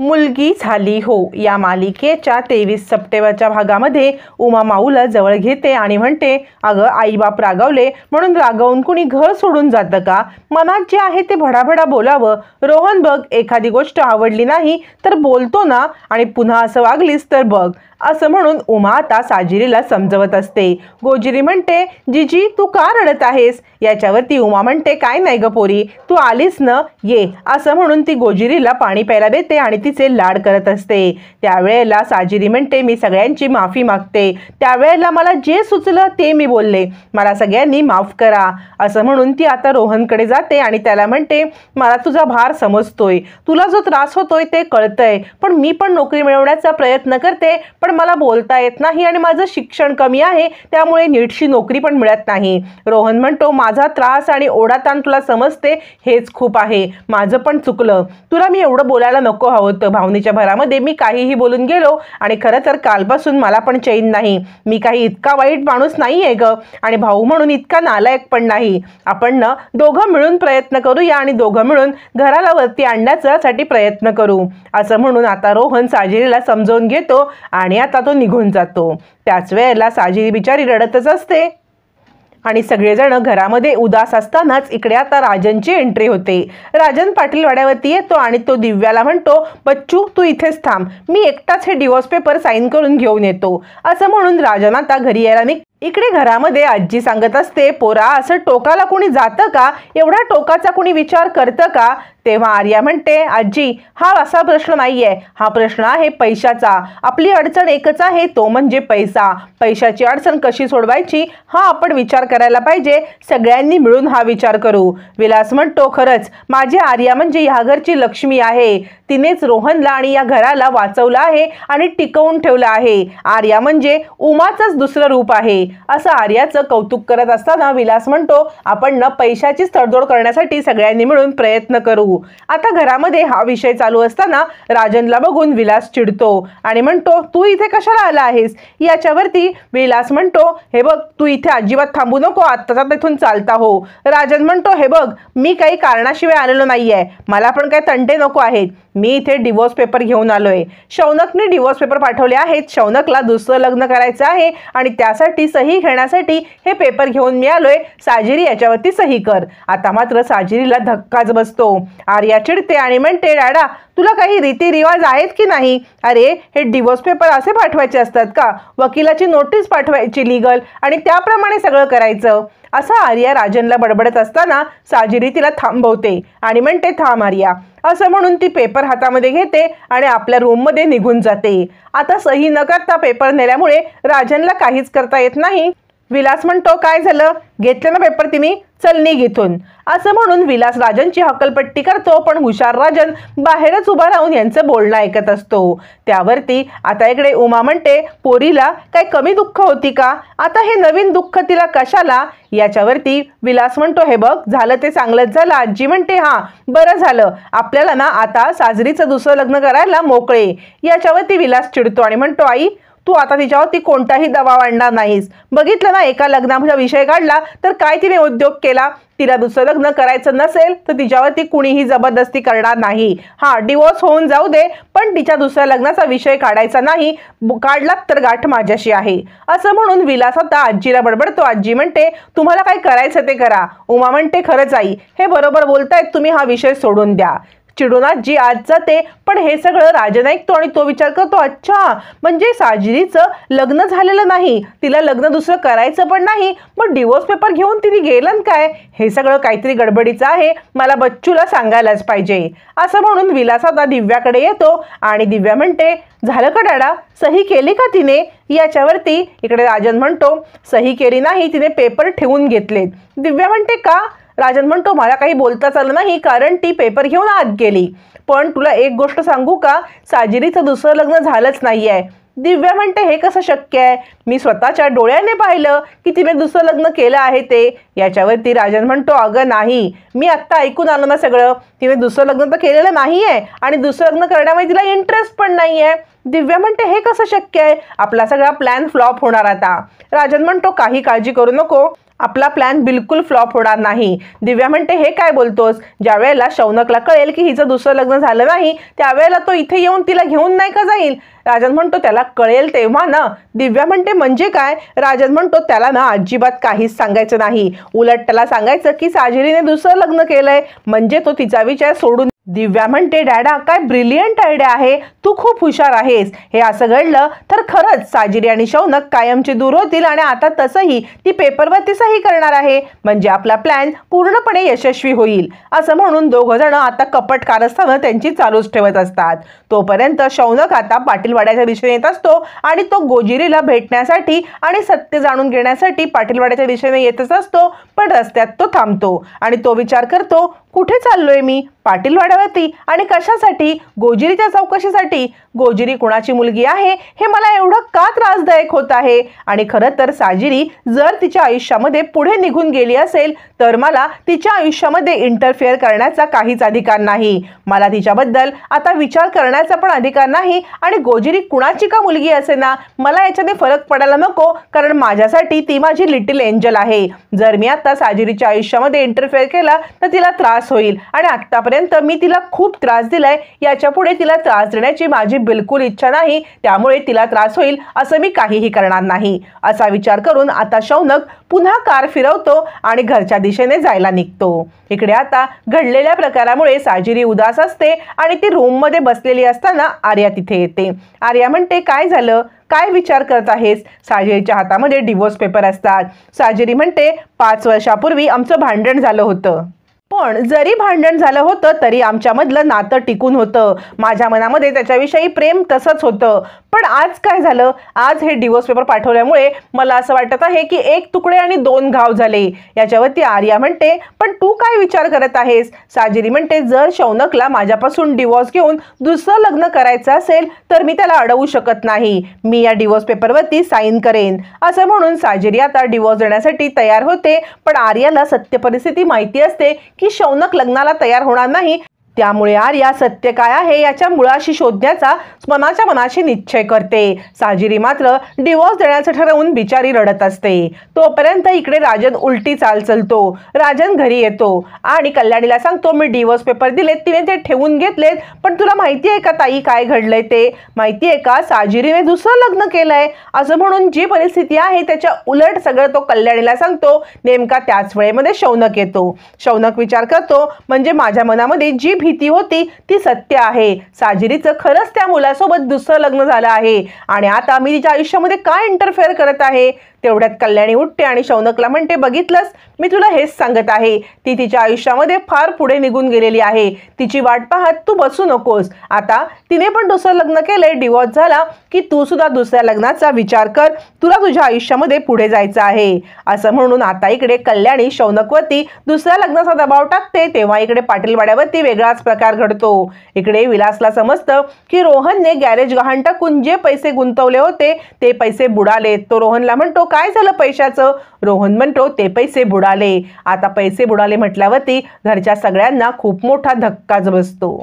मुलगी झाली हो या मालिकेच्या तेवीस सप्टेंबरच्या भागामध्ये उमा माऊला जवळ घेते आणि म्हणते अगं आईबाप रागावले म्हणून रागावून कुणी घर सोडून जातं का मनात जे आहे ते भडाभडा बोलावं रोहन बघ एखादी गोष्ट आवडली नाही तर बोलतो ना आणि पुन्हा असं वागलीस तर बघ असं म्हणून उमा आता साजिरीला समजवत असते गोजिरी म्हणते जीजी तू का रडत आहेस याच्यावरती उमा म्हणते काय नाही ग पोरी तू आलीस न ये असं म्हणून ती गोजिरीला पाणी प्यायला देते आणि तिचे लाड करत असते त्यावेळेला साजिरी म्हणते मी सगळ्यांची माफी मागते त्यावेळेला मला जे सुचलं ते मी बोलले मला सगळ्यांनी माफ करा असं म्हणून ती आता रोहनकडे जाते आणि त्याला म्हणते मला तुझा भार समजतोय तुला जो त्रास होतोय ते कळतंय पण मी पण नोकरी मिळवण्याचा प्रयत्न करते पण मला बोलता येत नाही आणि माझं शिक्षण कमी आहे त्यामुळे नीटशी नोकरी पण मिळत नाही रोहन म्हणतो माझा त्रास आणि ओढाताण तुला समजते हेच खूप आहे माझं पण चुकलं तुला मी एवढं बोलायला नको हवं भाऊनीच्या भावनेच्या भरामध्ये मी काहीही बोलून गेलो आणि खरं तर कालपासून मला पण चैन नाही मी काही इतका वाईट माणूस नाही आहे ग आणि भाऊ म्हणून इतका नालायक पण नाही आपण ना दोघं मिळून प्रयत्न करूया आणि दोघं मिळून घराला वरती आणण्यासाठी प्रयत्न करू असं म्हणून आता रोहन साजिरीला समजावून घेतो आणि आता तो निघून जातो त्याच वेळेला साजिरी बिचारी रडतच असते आणि सगळेजण घरामध्ये उदास असतानाच इकडे आता राजनची एंट्री होते राजन पाटील वाड्यावरती येतो आणि तो दिव्याला म्हणतो बच्चू तू इथेच थांब मी एकटाच हे डिवॉर्स पेपर साईन करून घेऊन येतो असं म्हणून राजन आता घरी यायला निघ इकडे घरामध्ये आजी सांगत असते पोरा असं टोकाला कोणी जातं का एवढा टोकाचा कोणी विचार करतं का तेव्हा आर्या म्हणते आजी हा असा प्रश्न नाही आहे हा प्रश्न आहे पैशाचा आपली अडचण एकच आहे तो म्हणजे पैसा पैशाची अडचण कशी सोडवायची हा आपण विचार करायला पाहिजे सगळ्यांनी मिळून हा विचार करू विलास म्हणतो खरंच माझी आर्या म्हणजे ह्या घरची लक्ष्मी आहे तिनेच रोहनला आणि या घराला वाचवलं आहे आणि टिकवून ठेवलं आहे आर्या म्हणजे उमाचंच दुसरं रूप आहे असं आर्याचं कौतुक करत असताना विलास म्हणतो आपण न पैशाचीच तडजोड करण्यासाठी सगळ्यांनी मिळून प्रयत्न करू आता घरामध्ये हा विषय चालू असताना राजनला बघून विलास चिडतो आणि म्हणतो तू इथे कशाला आला आहेस याच्यावरती विलास म्हणतो हे बघ तू इथे अजिबात थांबू नको आत्ताचा तिथून चालता हो राजन म्हणतो हे बघ मी काही कारणाशिवाय आलेलो नाही मला पण काही तंटे नको आहेत मी इथे डिवोर्स पेपर घेऊन आलोय शौनकने डिवोर्स पेपर पाठवले आहेत शौनकला दुसरं लग्न करायचं आहे आणि त्यासाठी सही घेण्यासाठी हे पेपर घेऊन मी आलोय साजिरी याच्यावरती सही कर आता मात्र साजिरीला धक्काच बसतो आर्या चिडते आणि म्हणते डॅडा तुला काही रिवाज आहेत की नाही अरे हे डिवोर्स पेपर असे पाठवायचे असतात का वकिलाची नोटीस पाठवायची लिगल आणि त्याप्रमाणे सगळं करायचं असं आर्या राजनला बडबडत असताना साजिरी तिला थांबवते आणि म्हणते थांब आर्या असं म्हणून ती पेपर हातामध्ये घेते आणि आपल्या रूममध्ये निघून जाते आता सही न करता पेपर नेल्यामुळे राजनला काहीच करता येत नाही विलास म्हणतो काय झालं घेतलं ना पेपर तिने चल निघ असं म्हणून विलास राजनची हकलपट्टी करतो पण हुशार राजन बाहेरच उभा राहून यांचं बोलणं ऐकत असतो त्यावरती आता इकडे उमा म्हणते पोरीला काय कमी दुःख होती का आता हे नवीन दुःख तिला कशाला याच्यावरती विलास म्हणतो हे बघ झालं ते चांगलंच झालं आजी म्हणते हा बरं झालं आपल्याला ना आता साजरीचं दुसरं लग्न करायला मोकळे याच्यावरती विलास चिडतो आणि म्हणतो आई तू आता ती कोणताही दबाव आणणार नाहीस बघितलं ना एका लग्नामध्ये विषय काढला तर काय तिने उद्योग केला तिला दुसरं लग्न करायचं नसेल तर ती कुणीही जबरदस्ती करणार नाही हा डिवोर्स होऊन जाऊ दे पण तिच्या दुसऱ्या लग्नाचा विषय काढायचा नाही काढलात तर गाठ माझ्याशी आहे असं म्हणून विलास आता आजीला बडबडतो आजी म्हणते तुम्हाला काय करायचं ते करा उमा म्हणते खरंच आई हे बरोबर बोलतायत तुम्ही हा विषय सोडून द्या चिडूनात जी आज जाते पण हे सगळं राजन तो आणि तो विचार करतो अच्छा म्हणजे साजिरीचं लग्न झालेलं नाही तिला लग्न दुसरं करायचं पण नाही मग डिवोर्स पेपर घेऊन तिने गेलं काय हे सगळं काहीतरी गडबडीचं आहे मला बच्चूला सांगायलाच पाहिजे असं म्हणून विलास आता दिव्याकडे येतो आणि दिव्या म्हणते झालं का डाडा सही केली का तिने याच्यावरती इकडे राजन म्हणतो सही केली नाही तिने पेपर ठेवून घेतलेत दिव्या म्हणते का राजन म्हणतो मला काही बोलता चाललं नाही कारण ती पेपर घेऊन आत गेली पण तुला एक गोष्ट सांगू का साजिरीचं दुसरं लग्न झालंच नाही आहे दिव्या म्हणते हे कसं शक्य आहे मी स्वतःच्या डोळ्याने पाहिलं की तिने दुसरं लग्न केलं आहे ते याच्यावरती राजन म्हणतो अगं नाही मी आत्ता ऐकून आलो ना सगळं तिने दुसरं लग्न तर केलेलं नाही आहे आणि दुसरं लग्न करण्यामध्ये तिला इंटरेस्ट पण नाही आहे दिव्या म्हणते हे कसं शक्य आहे आपला सगळा प्लॅन फ्लॉप होणार आता राजन म्हणतो काही काळजी करू नको आपला प्लॅन बिलकुल फ्लॉप होणार नाही दिव्या म्हणते हे काय बोलतोस ज्या वेळेला शौनकला कळेल की हिचं दुसरं लग्न झालं नाही त्यावेळेला तो इथे येऊन तिला घेऊन नाही का जाईल राजन म्हणतो त्याला कळेल तेव्हा ना दिव्या म्हणते म्हणजे काय राजन म्हणतो त्याला ना अजिबात काहीच सांगायचं नाही उलट त्याला सांगायचं की साजिरीने दुसरं लग्न केलंय म्हणजे तो तिचा विचार सोडून दिव्या म्हणते डॅडा काय ब्रिलियंट आयडिया आहे तू खूप हुशार आहेस हे असं घडलं तर खरंच साजिरी आणि शौनक कायमचे दूर होतील आणि आता तसंही ती पेपरवरती सही करणार आहे म्हणजे आपला प्लॅन पूर्णपणे यशस्वी होईल असं म्हणून दोघं जण आता कपट कारस्थानं त्यांची चालूच ठेवत असतात तोपर्यंत शौनक आता पाटीलवाड्याच्या दिशेने येत असतो आणि तो गोजिरीला भेटण्यासाठी आणि सत्य जाणून घेण्यासाठी पाटीलवाड्याच्या दिशेने येतच असतो पण रस्त्यात तो थांबतो आणि तो विचार करतो कुठे चाललोय मी पाटील आणि कशासाठी गोजिरीच्या चौकशीसाठी गोजिरी कुणाची मुलगी आहे हे मला एवढं का त्रासदायक होत आहे आणि खरं तर साजिरी जर तिच्या आयुष्यामध्ये पुढे निघून गेली असेल तर मला तिच्या आयुष्यामध्ये इंटरफेअर करण्याचा काहीच अधिकार नाही मला तिच्याबद्दल आता विचार करण्याचा पण अधिकार नाही आणि गोजिरी कुणाची का मुलगी असे ना मला याच्याने फरक पडायला नको कारण माझ्यासाठी ती माझी लिटिल एंजल आहे जर मी आता साजिरीच्या आयुष्यामध्ये इंटरफेअर केला तर तिला त्रास त्रास होईल आणि आत्तापर्यंत मी तिला खूप त्रास दिलाय याच्या पुढे तिला त्रास देण्याची माझी बिलकुल इच्छा नाही त्यामुळे तिला त्रास होईल असं मी काहीही करणार नाही असा विचार करून आता शौनक पुन्हा कार फिरवतो आणि घरच्या दिशेने जायला निघतो इकडे आता घडलेल्या प्रकारामुळे साजिरी उदास असते आणि ती रूममध्ये बसलेली असताना आर्या तिथे येते आर्या म्हणते काय झालं काय विचार करत आहेस साजेरीच्या हातामध्ये डिवोर्स पेपर असतात साजिरी म्हणते पाच वर्षापूर्वी आमचं भांडण झालं होतं पण जरी भांडण झालं होतं तरी आमच्यामधलं नातं टिकून होतं माझ्या मनामध्ये त्याच्याविषयी प्रेम तसंच होतं पण आज काय झालं आज हे डिवोर्स पेपर पाठवल्यामुळे मला असं वाटत आहे की एक तुकडे आणि दोन घाव झाले याच्यावरती आर्या म्हणते पण तू काय विचार करत आहेस साजिरी म्हणते जर शौनकला माझ्यापासून डिवोर्स घेऊन दुसरं लग्न करायचं असेल तर मी त्याला अडवू शकत नाही मी या डिवोर्स पेपरवरती साईन करेन असं म्हणून साजिरी आता डिवोर्स देण्यासाठी तयार होते पण आर्याला सत्य परिस्थिती माहिती असते की की शौनक लग्नाला तयार होणार नाही त्यामुळे आर या सत्य काय आहे याच्या मुळाशी शोधण्याचा मनाच्या मनाशी निश्चय करते साजिरी मात्र डिवोर्स देण्याचं ठरवून बिचारी रडत असते तोपर्यंत इकडे राजन उलटी चाल चलतो राजन घरी येतो आणि कल्याणीला सांगतो मी डिवोर्स पेपर दिलेत तिने ते ठेवून घेतलेत पण तुला माहिती आहे का ताई काय घडलंय ते माहिती आहे का साजिरीने दुसरं लग्न केलंय असं म्हणून जी परिस्थिती आहे त्याच्या उलट सगळं तो कल्याणीला सांगतो नेमका त्याच वेळेमध्ये शौनक येतो शौनक विचार करतो म्हणजे माझ्या मनामध्ये जी भीती होती ती सत्य आहे साजिरीचं खरंच त्या मुलासोबत दुसरं लग्न झालं आहे आणि आता मी तिच्या आयुष्यामध्ये काय इंटरफेअर करत आहे तेवढ्यात कल्याणी उठते आणि शौनकला म्हणते बघितलंस मी तुला हेच सांगत आहे ती तिच्या आयुष्यामध्ये फार पुढे निघून गेलेली आहे तिची वाट पाहत तू बसू नकोस आता तिने पण दुसरं लग्न केलंय डिवॉर्स झाला की तू सुद्धा दुसऱ्या लग्नाचा विचार कर तुला तुझ्या आयुष्यामध्ये पुढे जायचं आहे असं म्हणून आता इकडे कल्याणी शौनकवरती दुसऱ्या लग्नाचा दबाव टाकते तेव्हा इकडे पाटीलवाड्यावरती वेगळाच प्रकार घडतो इकडे विलासला समजतं की रोहनने गॅरेज गहाण टाकून जे पैसे गुंतवले होते ते पैसे बुडाले तो रोहनला म्हणतो काय झालं पैशाचं रोहन म्हणतो ते पैसे बुडाले आता पैसे बुडाले म्हटल्यावरती घरच्या सगळ्यांना खूप मोठा धक्काच बसतो